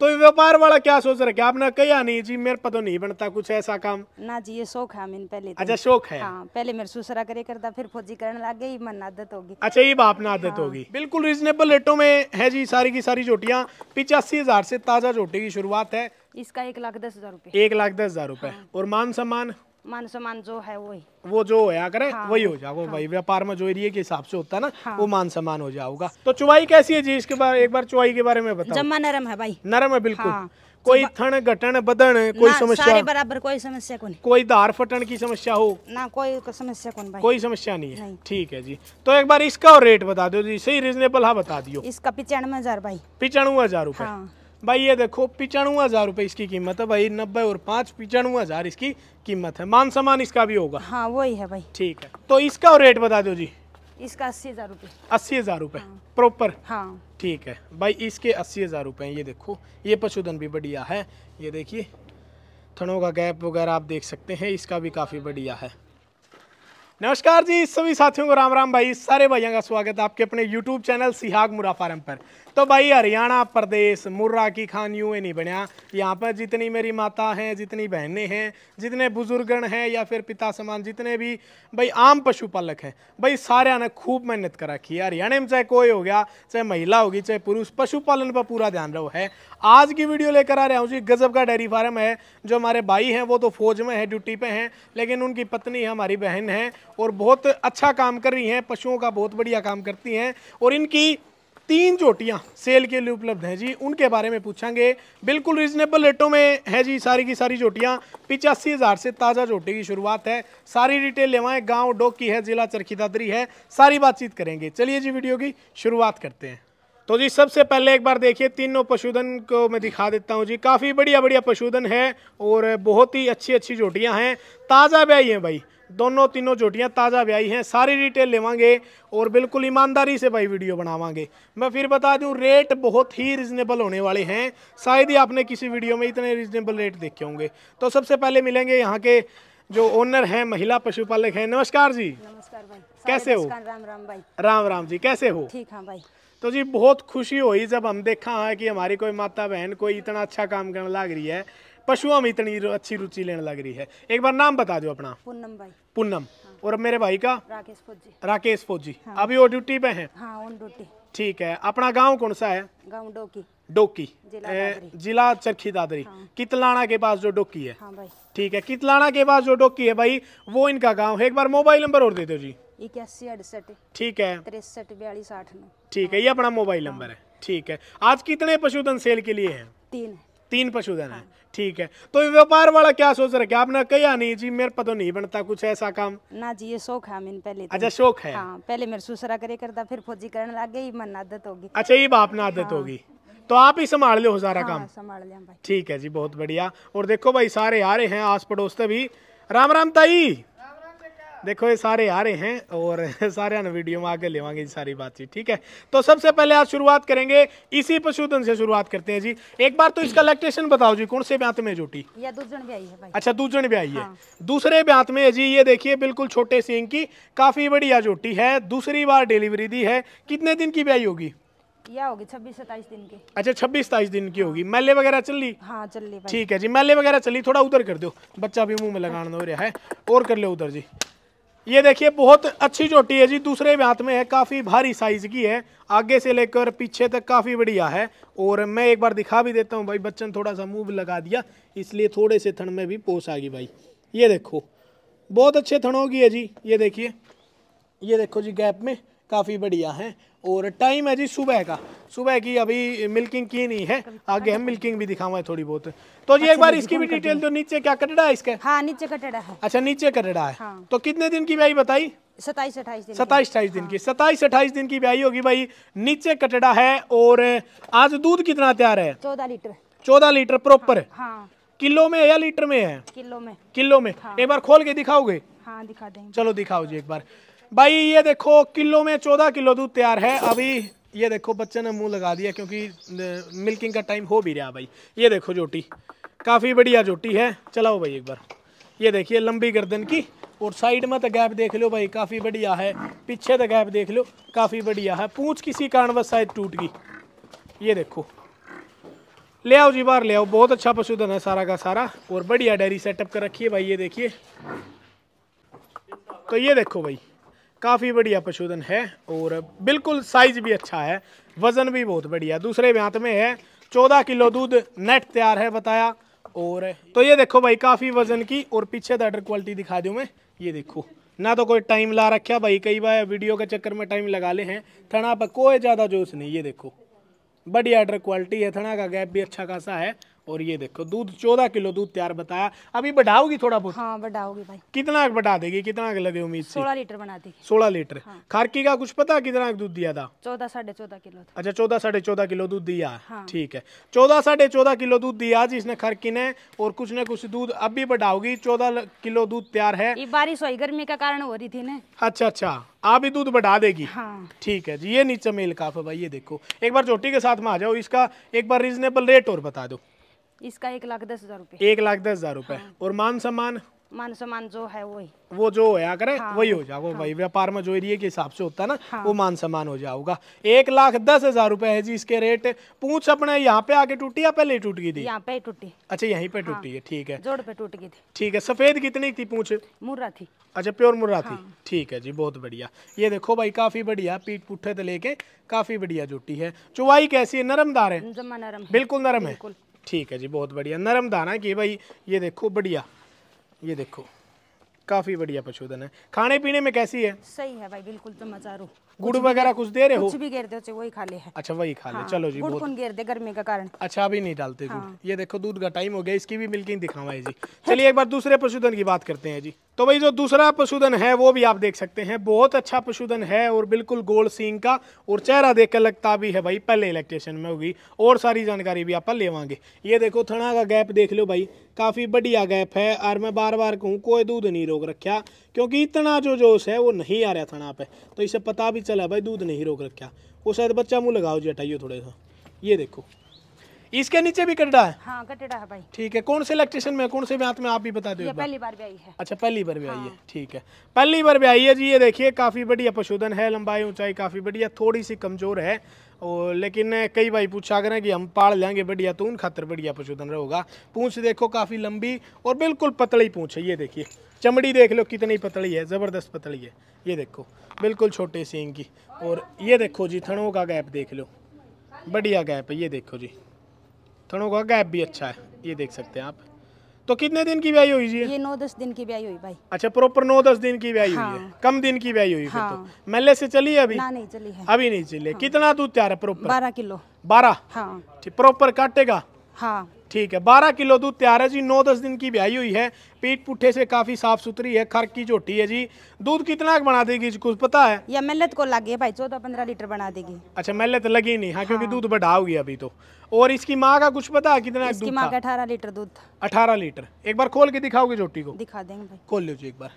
तो व्यापार वाला क्या सोच रहा है आपने कहा नहीं जी मेरे पता तो नहीं बनता कुछ ऐसा काम ना जी ये शौक है मैंने पहले तो। अच्छा शौक है हाँ, पहले मेरे सुसरा करे करता फिर फौजी करने लग गई मन आदत होगी अच्छा ये बाप ना आदत हाँ। होगी बिल्कुल रिजनेबल रेटों में है जी सारी की सारी चोटियाँ पिचासी हजार से ताजा चोटी की शुरुआत है इसका एक लाख दस हजार रूपए एक लाख दस हजार रूपए हाँ। और मान सम्मान मान सम्मान जो है वही वो जो होया करे हाँ, वही हो जाओ हाँ, भाई व्यापार में जो एरिया के हिसाब से होता है ना हाँ, वो मान सम्मान हो जाओगा तो चुवाई कैसी है जी इसके बारे एक बार चुवाई के बारे में बताओ जम्मा नरम है भाई नरम है बिल्कुल हाँ, कोई थन घटन बदन कोई समस्या बराबर कोई समस्या को नहीं कोई धार फटन की समस्या हो ना कोई समस्या को भाई कोई समस्या नहीं है ठीक है जी तो एक बार इसका और रेट बता दो जी सही रिजनेबल हाँ बता दियो इसका पिचानवे हजार भाई पिचानवे हजार रूपए हाँ। भाई ये देखो पिचानवे हज़ार रुपये इसकी कीमत है भाई नब्बे और पाँच पिचानवे हज़ार इसकी कीमत है मान सम्मान इसका भी होगा हाँ वही है भाई ठीक है तो इसका रेट बता दो जी इसका अस्सी हज़ार रुपये अस्सी हज़ार रुपये प्रॉपर हाँ।, हाँ ठीक है भाई इसके अस्सी हज़ार रुपये ये देखो ये पशुधन भी बढ़िया है ये देखिए थनों का गैप वगैरह आप देख सकते हैं इसका भी काफ़ी बढ़िया है नमस्कार जी सभी साथियों को राम राम भाई सारे भाइयों का स्वागत है आपके अपने YouTube चैनल सिहाग मुरा फार्म पर तो भाई हरियाणा प्रदेश मुर्रा की खान यूँ ही नहीं बनया यहाँ पर जितनी मेरी माता हैं जितनी बहनें हैं जितने बुजुर्गण हैं या फिर पिता समान जितने भी भाई आम पशुपालक हैं भाई सारे ने खूब मेहनत कर रखी है हरियाणा में चाहे कोई हो गया चाहे महिला होगी चाहे पुरुष पशुपालन पर पूरा ध्यान रहो है आज की वीडियो लेकर आ रहा हूँ जी गजब का डेयरी फार्म है जो हमारे भाई हैं वो तो फौज में है ड्यूटी पर हैं लेकिन उनकी पत्नी हमारी बहन है और बहुत अच्छा काम कर रही हैं पशुओं का बहुत बढ़िया काम करती हैं और इनकी तीन चोटियाँ सेल के लिए उपलब्ध हैं जी उनके बारे में पूछेंगे बिल्कुल रीजनेबल रेटों में है जी सारी की सारी चोटियाँ पिचासी हज़ार से ताज़ा चोटी की शुरुआत है सारी डिटेल लेवाएँ गाँव डोक की है ज़िला चरखी दादरी है सारी बातचीत करेंगे चलिए जी वीडियो की शुरुआत करते हैं तो जी सबसे पहले एक बार देखिए तीनों पशुधन को मैं दिखा देता हूँ जी काफ़ी बढ़िया बढ़िया पशुधन है और बहुत ही अच्छी अच्छी चोटियाँ हैं ताज़ा ब्याई हैं भाई दोनों तीनों झोटियाँ ताज़ा ब्याई हैं सारी डिटेल लेवांगे और बिल्कुल ईमानदारी से भाई वीडियो बनावांगे मैं फिर बता दूं रेट बहुत ही रिजनेबल होने वाले हैं शायद ही आपने किसी वीडियो में इतने रिजनेबल रेट देखे होंगे तो सबसे पहले मिलेंगे यहाँ के जो ओनर हैं महिला पशुपालक हैं नमस्कार जी नमस्कार भाई कैसे हो राम राम भाई राम राम जी कैसे हो ठीक हाँ भाई तो जी बहुत खुशी हुई जब हम देखा है कि हमारी कोई माता बहन कोई इतना अच्छा काम करने लग रही है पशुओं में इतनी अच्छी रुचि लेने लग रही है एक बार नाम बता दो अपना पूनम भाई पूनम हाँ। और मेरे भाई का राकेश फौजी राकेश फौजी हाँ। अभी वो ड्यूटी पे हैं हाँ ऑन ड्यूटी ठीक है अपना गांव कौन सा है गांव डोकी डोकी जिला चरखी दादरी हाँ। कितलाना के पास जो डोकी है हाँ ठीक है कितलाना के पास जो डोकी है भाई वो इनका गाँव है एक बार मोबाइल नंबर और दे दो जी इक्यासी अड़सठ ठीक है तिरसठ बयालीस आठ ठीक है ये अपना मोबाइल नंबर है ठीक है आज कितने पशुधन सेल के लिए है तीन तीन पशुधन है ठीक है तो व्यापार वाला क्या सोच रखे आपने कहा नहीं जी मेरे पता तो नहीं बनता कुछ ऐसा काम ना जी ये शौक है मैंने पहले तो। अच्छा शौक है हाँ, पहले मेरे सुसरा करे करता फिर फौजी करने लग गई मन आदत होगी अच्छा ये बाप ने आदत हाँ। होगी तो आप ही संभाल लो सारा हाँ, काम संभाल लिया ठीक है जी बहुत बढ़िया और देखो भाई सारे आ रहे हैं आस पड़ोस भी राम राम ताई देखो ये सारे आ रहे हैं और सारे ने वीडियो में आके लेवांगे जी सारी बातचीत ठीक है तो सबसे पहले आज शुरुआत करेंगे इसी पशुधन से शुरुआत करते हैं जी एक बार तो इसका लैक्टेशन बताओ जी कौन से ब्यांत में जोटी आई है अच्छा दूसरे भी आई है हाँ। दूसरे ब्यांत में जी ये देखिए बिल्कुल छोटे सिंह की काफी बढ़िया जोटी है दूसरी बार डिलीवरी दी है कितने दिन की ब्याई होगी या होगी छब्बीस सताईस दिन की अच्छा छब्बीस सताइस दिन की होगी मेले वगैरह चल हाँ चल रही ठीक है जी मेले वगैरह चली थोड़ा उधर कर दो बच्चा भी मुंह में लगाना हो रहा है और कर लो उधर जी ये देखिए बहुत अच्छी चोटी है जी दूसरे हाथ में है काफ़ी भारी साइज की है आगे से लेकर पीछे तक काफ़ी बढ़िया है और मैं एक बार दिखा भी देता हूँ भाई बच्चन थोड़ा सा मूव लगा दिया इसलिए थोड़े से थन में भी पोस आ गई भाई ये देखो बहुत अच्छे थनों की है जी ये देखिए ये देखो जी गैप में काफ़ी बढ़िया है और टाइम है जी सुबह का सुबह की अभी मिल्किंग की नहीं है आगे हम मिल्किंग तो- भी दिखावा थोड़ी बहुत तो जी एक अच्छा, बार इसकी भी डिटेल तो नीचे क्या कटड़ा है इसके हाँ नीचे कटड़ा है अच्छा नीचे कटड़ा है हाँ। तो कितने दिन की ब्याई बताई सताइस अट्ठाईस दिन सताईस दिन की हाँ। सताइस अट्ठाईस दिन की ब्याई होगी भाई नीचे कटड़ा है और आज दूध कितना तैयार है चौदह लीटर चौदह लीटर प्रॉपर हाँ, हाँ। किलो में या लीटर में है किलो में किलो में एक बार खोल के दिखाओगे हाँ दिखा देंगे चलो दिखाओ जी एक बार भाई ये देखो किलो में चौदह किलो दूध तैयार है अभी ये देखो बच्चे ने मुंह लगा दिया क्योंकि मिल्किंग का टाइम हो भी रहा भाई ये देखो जोटी काफ़ी बढ़िया जोटी है चलाओ भाई एक बार ये देखिए लंबी गर्दन की और साइड में तो गैप देख लो भाई काफ़ी बढ़िया है पीछे तो गैप देख लो काफ़ी बढ़िया है पूँछ किसी कारणवश शायद टूट गई ये देखो ले आओ जी बाहर ले आओ बहुत अच्छा पशुधन है सारा का सारा और बढ़िया डेयरी सेटअप कर रखी है भाई ये देखिए तो ये देखो भाई काफ़ी बढ़िया पशुधन है और बिल्कुल साइज भी अच्छा है वज़न भी बहुत बढ़िया दूसरे ब्यांत में है चौदह किलो दूध नेट तैयार है बताया और तो ये देखो भाई काफ़ी वज़न की और पीछे दर्डर क्वालिटी दिखा दूँ मैं ये देखो ना तो कोई टाइम ला रखा भाई कई बार वीडियो के चक्कर में टाइम लगा ले हैं थना पर कोई ज़्यादा जोश नहीं ये देखो बढ़िया आर्डर क्वालिटी है थना का गैप भी अच्छा खासा है और ये देखो दूध चौदह किलो दूध तैयार बताया अभी बढ़ाओगी थोड़ा बहुत हाँ बढ़ाओगी भाई कितना बढ़ा देगी कितना लगे उम्मीद सोलह लीटर बना देगी सोलह लीटर हाँ। खारकी का कुछ पता कितना दूध दिया था चौदह साढ़े चौदह किलो अच्छा चौदह साढ़े चौदह किलो दूध दिया हाँ। ठीक है चौदह साढ़े चौदह किलो दूध दिया जिसने खारकी ने और कुछ न कुछ दूध अब भी बढ़ाओगी चौदह किलो दूध तैयार है बारिश हुई गर्मी का कारण हो रही थी अच्छा अच्छा आप ही दूध बढ़ा देगी हाँ। ठीक है जी ये नीचे मेल काफ है भाई ये देखो एक बार चोटी के साथ में आ जाओ इसका एक बार रीजनेबल रेट और बता दो इसका एक लाख दस हजार रूपए एक लाख दस हजार रूपए हाँ। और मान सम्मान मान सम्मान जो है वही वो जो होया करे हाँ। वही हो जाओ हाँ। भाई व्यापार में जो एरिए के हिसाब से होता है ना हाँ। वो मान सम्मान हो जाओगा एक लाख दस हजार रूपए है जी इसके रेट पूछ अपने यहाँ पे आके टूटी या पहले टूट गई थी यहाँ पे टूटी अच्छा यहीं पे टूटी है हाँ। ठीक है जोड़ पे टूट गई थी ठीक है सफेद कितनी थी पूछ मुर्रा थी अच्छा प्योर मुर्रा थी हाँ। ठीक है जी बहुत बढ़िया ये देखो भाई काफी बढ़िया पीठ पुठे से लेके काफी बढ़िया जुटी है चुवाई कैसी है नरमदार है बिल्कुल नरम है ठीक है जी बहुत बढ़िया नरम दाना की भाई ये देखो बढ़िया ये देखो काफी बढ़िया पशुधन है खाने पीने में कैसी है सही है भाई बिल्कुल तो मचारू गुड़ वगैरह कुछ दे रहे हो कुछ भी घेर दे वही खा ले है। अच्छा वही खा ले हाँ। चलो जी गुड़ कौन घेर दे गर्मी का कारण अच्छा अभी नहीं डालते हाँ। गुड़ ये देखो दूध का टाइम हो गया इसकी भी मिल्किंग दिखावा जी चलिए एक बार दूसरे पशुधन की बात करते हैं जी तो भाई जो दूसरा पशुधन है वो भी आप देख सकते हैं बहुत अच्छा पशुधन है और बिल्कुल गोल्ड सींग का और चेहरा देख कर लगता भी है भाई पहले इलेक्ट्रेशन में होगी और सारी जानकारी भी आप लेवांगे ये देखो थना का गैप देख लो भाई काफी बढ़िया गैप है और मैं बार बार कहूँ कोई दूध नहीं रो रोक रखा क्योंकि इतना जो जोश है वो नहीं आ रहा था ना पे तो इसे पता भी चला भाई दूध नहीं रोक रखा वो शायद बच्चा मुँह लगाओ जी हटाइयो थोड़े सा ये देखो इसके नीचे भी कटड़ा है हाँ, कटड़ा है भाई ठीक है कौन से इलेक्ट्रिशियन में कौन से ब्यांत में आप भी बता दो पहली बार भी आई है अच्छा पहली बार भी आई है हाँ। ठीक है पहली बार भी आई है जी ये देखिए काफी बढ़िया पशुधन है लंबाई ऊंचाई काफी बढ़िया थोड़ी सी कमजोर है और लेकिन कई भाई पूछा करें कि हम पाल लेंगे बढ़िया तो उन खातर बढ़िया पशुधन रहेगा पूछ देखो काफ़ी लंबी और बिल्कुल पतली पूछ है ये देखिए चमड़ी देख लो कितनी पतली है ज़बरदस्त पतली है ये देखो बिल्कुल छोटे सींग की और ये देखो जी थनों का गैप देख लो बढ़िया गैप है ये देखो जी थनों का गैप भी अच्छा है ये देख सकते हैं आप तो कितने दिन की ब्याई हुई जी ये नौ दस दिन की ब्याई हुई भाई अच्छा प्रॉपर नौ दस दिन की ब्याई हाँ। हुई है कम दिन की ब्याई हुई तो। हाँ। तो मेले से चली है अभी ना नहीं चली है अभी नहीं चली हाँ। कितना दूध तैयार है प्रॉपर बारह किलो बारह हाँ प्रॉपर काटेगा हाँ ठीक है बारह किलो दूध तैयार है जी नौ दस दिन की ब्याई हुई है पीठ पुठे से काफी साफ सुथरी है खर की झोटी है जी दूध कितना बना देगी जी कुछ पता है या मेहनत को लगी भाई चौदह पंद्रह लीटर बना देगी अच्छा मेहनत तो लगी नहीं हाँ, हाँ। क्योंकि दूध बढ़ा हुई अभी तो और इसकी माँ का कुछ पता है कितना अठारह लीटर दूध अठारह लीटर एक बार खोल के दिखाओगे झोटी को दिखा देंगे खोल लो जी एक बार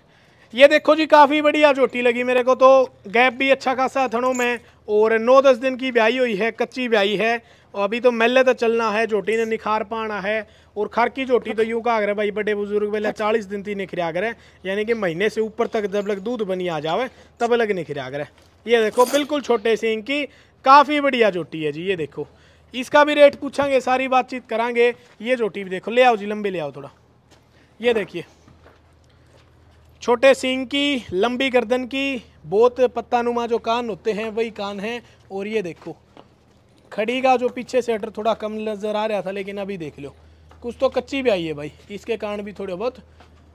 ये देखो जी काफ़ी बढ़िया झोटी लगी मेरे को तो गैप भी अच्छा खासा थनों में और नौ दस दिन की ब्याई हुई है कच्ची ब्याई है और अभी तो मेले तो चलना है झोटी ने निखार पाना है और खर की झोटी तो यूँ कहा भाई बड़े बुजुर्ग पहले चालीस दिन थी निखरिया करे यानी कि महीने से ऊपर तक जब लग दूध बनी आ जावे तब लग निखरिया करे ये देखो बिल्कुल छोटे से इनकी काफ़ी बढ़िया झोटी है जी ये देखो इसका भी रेट पूछेंगे सारी बातचीत करेंगे ये झोटी भी देखो ले आओ जी लंबी ले आओ थोड़ा ये देखिए छोटे सींग की लंबी गर्दन की बहुत पत्तानुमा जो कान होते हैं वही कान हैं और ये देखो खड़ी का जो पीछे से अटर थोड़ा कम नज़र आ रहा था लेकिन अभी देख लो कुछ तो कच्ची भी आई है भाई इसके कारण भी थोड़े बहुत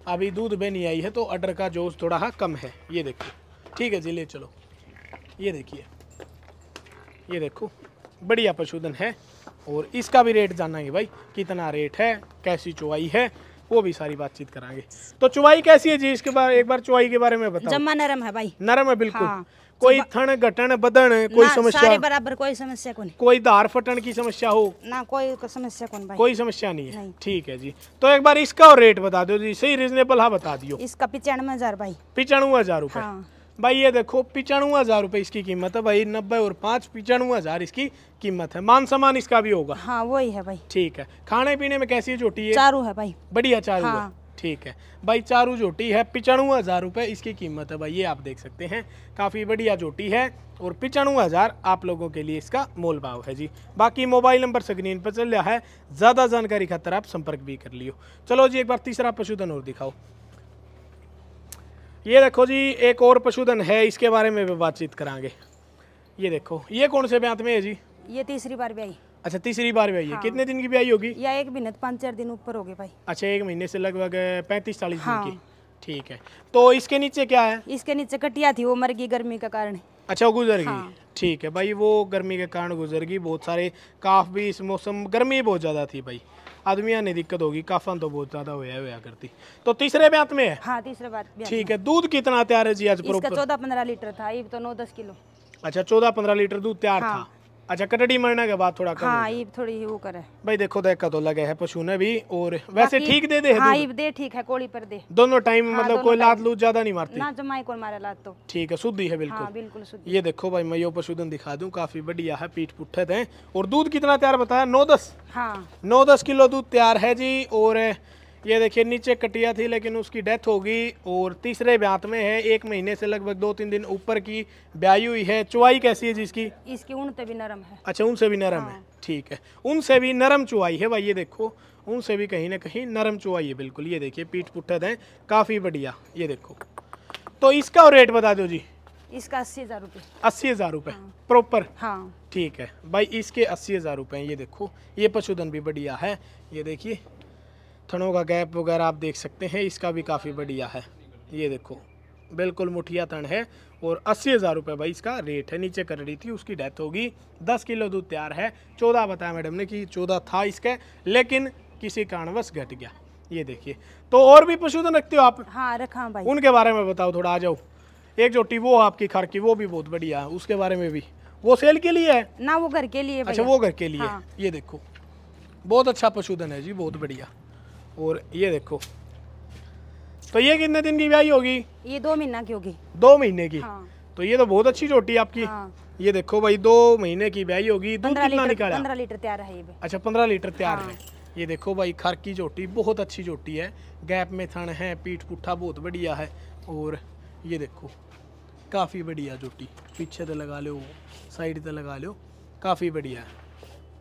अभी दूध भी नहीं आई है तो अटर का जोश थोड़ा हाँ कम है ये देखो ठीक है जी ले चलो ये देखिए ये देखो बढ़िया पशुधन है और इसका भी रेट है भाई कितना रेट है कैसी चुवाई है वो भी सारी बातचीत करांगे तो चुवाई कैसी है जी इसके बारे एक बार चुवाई के बारे में बताओ जम्मा नरम है भाई नरम है बिल्कुल हाँ। कोई थन घटन बदन कोई समस्या सारे बराबर कोई समस्या कोई कोई धार फटन की समस्या हो ना कोई समस्या कौन भाई कोई समस्या नहीं है ठीक है जी तो एक बार इसका और रेट बता दो जी सही रीजनेबल हाँ बता दियो इसका पिचानवे हजार भाई पिचानवे हजार रूपए हाँ। भाई ये देखो पिचानवे हज़ार रुपये इसकी कीमत है भाई नब्बे और पाँच पिचानवे हज़ार इसकी कीमत है मान सम्मान इसका भी होगा हाँ वही है भाई ठीक है खाने पीने में कैसी झोटी है चारू है भाई बढ़िया चारू हाँ। ठीक है भाई चारू जोटी है पिचानवे हज़ार रुपये इसकी कीमत है भाई ये आप देख सकते हैं काफ़ी बढ़िया जोटी है और पिचानवे हज़ार आप लोगों के लिए इसका मोल भाव है जी बाकी मोबाइल नंबर स्क्रीन पर चल रहा है ज़्यादा जानकारी खातर आप संपर्क भी कर लियो चलो जी एक बार तीसरा पशुधन और दिखाओ ये देखो जी एक और पशुधन है इसके बारे में भी बातचीत करांगे ये देखो ये कौन से ब्यांत में है जी ये तीसरी बार ब्याई अच्छा तीसरी बार ब्याई हाँ। कितने दिन की ब्याई होगी या एक महीने तो पाँच चार दिन ऊपर होगी भाई अच्छा एक महीने से लगभग पैंतीस चालीस दिन की हाँ। ठीक है तो इसके नीचे क्या है इसके नीचे कटिया थी वो मर गई गर्मी के कारण अच्छा गुजर गई हाँ। ठीक है भाई वो गर्मी के कारण गुजर गई बहुत सारे काफ भी इस मौसम गर्मी बहुत ज़्यादा थी भाई आदमिया ने दिक्कत होगी काफा तो बहुत ज्यादा होया होया करती तो तीसरे ब्यात में है हाँ तीसरे बात ठीक है दूध कितना तैयार है जी आज चौदह पंद्रह लीटर था ये तो नौ दस किलो अच्छा चौदह पंद्रह लीटर दूध तैयार हाँ। था अच्छा कटड़ी मरने के बाद थोड़ा कम हाँ ये थोड़ी ही वो करे भाई देखो देख तो का तो लगे है पशु ने भी और वैसे ठीक दे दे है हाँ, दे ठीक है कोड़ी पर दे दोनों टाइम हाँ, मतलब कोई लात लूत ज्यादा नहीं मारती ना जमाई कौन मारे लात तो ठीक है शुद्धि है बिल्कुल हाँ, बिल्कुल शुद्ध ये देखो भाई मैं यो पशुधन दिखा दूं काफी बढ़िया है पीठ पुठे थे और दूध कितना तैयार बताया नौ दस हाँ नौ दस किलो दूध तैयार है जी और ये देखिए नीचे कटिया थी लेकिन उसकी डेथ होगी और तीसरे ब्यात में है एक महीने से लगभग दो तीन दिन ऊपर की ब्याई हुई है चुवाई कैसी है जिसकी इसकी ऊन भी नरम है अच्छा उनसे भी नरम है हाँ। ठीक है उनसे भी नरम चुवाई है भाई ये देखो उनसे भी कहीं ना कहीं नरम चुवाई है बिल्कुल ये देखिए पीठ पुठद है काफ़ी बढ़िया ये देखो तो इसका रेट बता दो जी इसका अस्सी हजार रूपए अस्सी हजार रूपए हाँ। प्रॉपर हाँ ठीक है भाई इसके अस्सी हजार रूपए ये देखो ये पशुधन भी बढ़िया है ये देखिए थनों का गैप वगैरह आप देख सकते हैं इसका भी काफ़ी बढ़िया है ये देखो बिल्कुल मुठिया थन है और अस्सी हज़ार रुपये भाई इसका रेट है नीचे कर रही थी उसकी डेथ होगी दस किलो दूध तैयार है चौदह बताया मैडम ने कि चौदह था इसके लेकिन किसी कारणवश घट गया ये देखिए तो और भी पशुधन रखते हो आप हाँ रखा भाई उनके बारे में बताओ थोड़ा आ जाओ एक जो वो आपकी खर की वो भी बहुत बढ़िया है उसके बारे में भी वो सेल के लिए है ना वो घर के लिए अच्छा वो घर के लिए हाँ। ये देखो बहुत अच्छा पशुधन है जी बहुत बढ़िया और ये देखो तो ये कितने दिन की ब्याई होगी ये दो महीना की होगी दो महीने की हाँ। तो ये तो बहुत अच्छी चोटी आपकी हाँ। ये देखो भाई दो महीने की ब्याई होगी दूध कितना निकाला पंद्रह लीटर तैयार है ये अच्छा पंद्रह लीटर तैयार हाँ। है ये देखो भाई खर की चोटी बहुत अच्छी चोटी है गैप में थन है पीठ पुठा बहुत बढ़िया है और ये देखो काफ़ी बढ़िया चोटी पीछे तो लगा लो साइड तो लगा लो काफ़ी बढ़िया है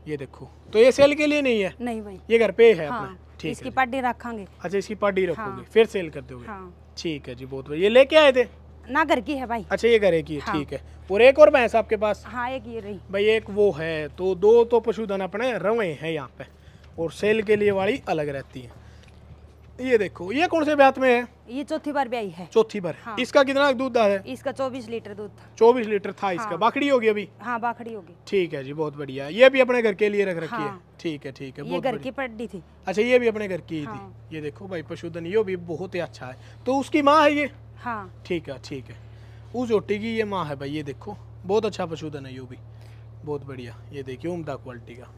ये देखो तो ये सेल के लिए नहीं है नहीं भाई ये घर पे है हाँ। अपना इसकी पड्डी रखेंगे अच्छा इसकी पड्डी हाँ। रखोगे हाँ। फिर सेल कर दोगे हाँ। ठीक है जी बहुत बढ़िया ये लेके आए थे ना घर की है भाई अच्छा ये घर की हाँ। ठीक है और एक और भैंस आपके पास हाँ एक ये रही भाई एक वो है तो दो तो पशुधन अपने रवे हैं यहाँ पे और सेल के लिए वाली अलग रहती है ये देखो ये कौन से ब्यात में है ये चौथी बार ब्याई है चौथी बार हाँ। इसका कितना दूध है इसका 24 लीटर दूध था 24 लीटर था हाँ। इसका हाँ। बाखड़ी होगी अभी हाँ बाखड़ी होगी ठीक है जी बहुत बढ़िया ये भी अपने घर के लिए रख रखी हाँ। है ठीक है ठीक है ये घर की पड्डी थी अच्छा ये भी अपने घर की थी हाँ। ये देखो भाई पशुधन ये भी बहुत ही अच्छा है तो उसकी माँ है ये हाँ ठीक है ठीक है उस ओटी की ये माँ है भाई ये देखो बहुत अच्छा पशुधन है ये भी बहुत बढ़िया ये देखिए उमदा क्वालिटी का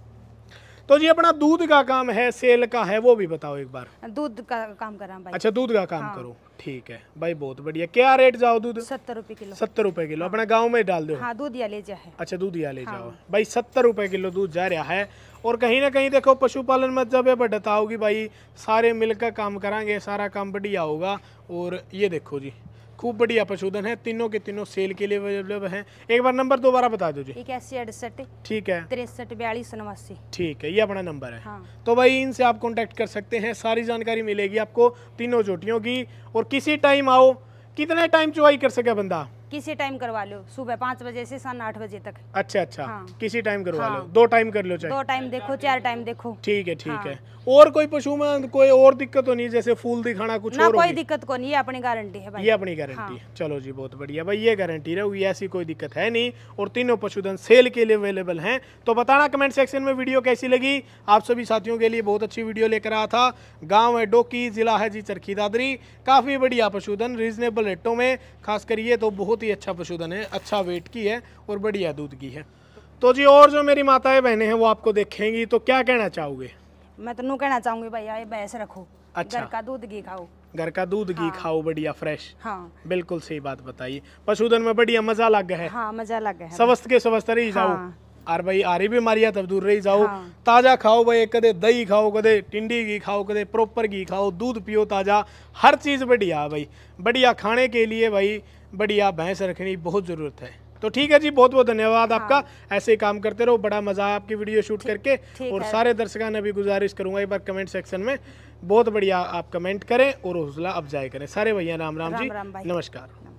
तो जी अपना दूध का काम है सेल का है वो भी बताओ एक बार दूध का काम कर रहा भाई अच्छा दूध का काम हाँ। करो ठीक है भाई बहुत बढ़िया क्या रेट जाओ दूध सत्तर रूपए किलो सत्तर रूपए किलो हाँ। अपने गांव में डाल दो हाँ, दूध या ले जाए अच्छा दूध या ले हाँ। जाओ भाई सत्तर रूपए किलो दूध जा रहा है और कहीं ना कहीं देखो पशुपालन में जब बढ़ता होगी भाई सारे मिलकर काम कराएंगे सारा काम बढ़िया होगा और ये देखो जी खूब बढ़िया पशुधन है तीनों के तीनों सेल के लिए अवेलेबल है एक बार नंबर दोबारा बता दो जी इक्यासी अड़सठ ठीक है तिरसठ बयालीस नवासी ठीक है ये अपना नंबर है हाँ। तो भाई इनसे आप कॉन्टेक्ट कर सकते हैं सारी जानकारी मिलेगी आपको तीनों चोटियों की और किसी टाइम आओ कितने टाइम चुवाई कर सके बंदा किसी टाइम करवा लो सुबह पाँच बजे से शाम आठ बजे तक अच्छा अच्छा हाँ। किसी टाइम करवा हाँ। लो दो टाइम कर लो चाहे दो टाइम देखो चार टाइम देखो ठीक है ठीक हाँ। है और कोई पशु में कोई और दिक्कत तो नहीं जैसे फूल दिखाना कुछ ना कोई दिक्कत को नहीं ये अपनी गारंटी है भाई ये अपनी गारंटी हाँ। है चलो जी बहुत बढ़िया भाई ये गारंटी रहोगी ऐसी कोई दिक्कत है नहीं और तीनों पशुधन सेल के लिए अवेलेबल है तो बताना कमेंट सेक्शन में वीडियो कैसी लगी आप सभी साथियों के लिए बहुत अच्छी वीडियो लेकर आया था गाँव है डोकी जिला है जी चरखी दादरी काफी बढ़िया पशुधन रिजनेबल रेटो में खास करिए तो बहुत बहुत ही अच्छा पशुधन है अच्छा वेट की है और बढ़िया दूध की है तो जी और जो मेरी माताएं बहनें हैं वो आपको देखेंगी तो क्या कहना चाहोगे मैं तो कहना चाहूंगी भैया भैंस रखो अच्छा घर का दूध घी खाओ घर का दूध घी हाँ। खाओ बढ़िया फ्रेश हाँ बिल्कुल सही बात बताइए पशुधन में बढ़िया मजा लग गया है हाँ, मजा लग गया स्वस्थ के स्वस्थ रही जाओ हाँ। भाई आ रही बीमारियां तब दूर रही जाओ हाँ। ताजा खाओ भाई कदे दही खाओ कदे टिंडी घी खाओ कदे प्रॉपर घी खाओ दूध पियो ताजा हर चीज बढ़िया भाई बढ़िया खाने के लिए भाई बढ़िया भैंस रखने की बहुत ज़रूरत है तो ठीक है जी बहुत बहुत धन्यवाद हाँ। आपका ऐसे ही काम करते रहो बड़ा मजा आया आपकी वीडियो शूट करके और सारे दर्शकों ने भी गुजारिश करूंगा एक बार कमेंट सेक्शन में बहुत बढ़िया आप कमेंट करें और हौसला अफजाई करें सारे भैया राम राम, राम जी राम नमस्कार